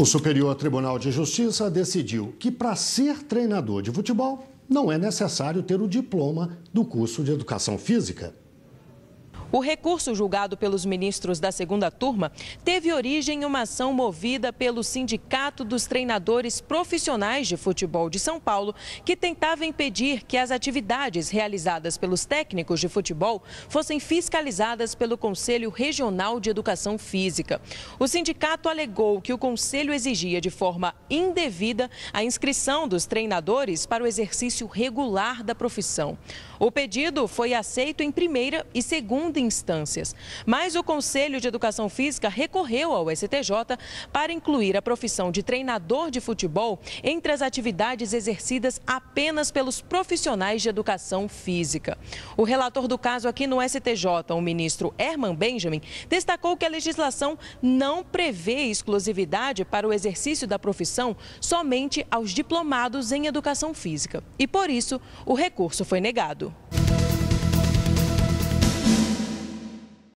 O Superior Tribunal de Justiça decidiu que, para ser treinador de futebol, não é necessário ter o diploma do curso de educação física. O recurso julgado pelos ministros da segunda turma teve origem em uma ação movida pelo Sindicato dos Treinadores Profissionais de Futebol de São Paulo, que tentava impedir que as atividades realizadas pelos técnicos de futebol fossem fiscalizadas pelo Conselho Regional de Educação Física. O sindicato alegou que o conselho exigia de forma indevida a inscrição dos treinadores para o exercício regular da profissão. O pedido foi aceito em primeira e segunda instâncias. Mas o Conselho de Educação Física recorreu ao STJ para incluir a profissão de treinador de futebol entre as atividades exercidas apenas pelos profissionais de educação física. O relator do caso aqui no STJ, o ministro Herman Benjamin, destacou que a legislação não prevê exclusividade para o exercício da profissão somente aos diplomados em educação física. E por isso, o recurso foi negado.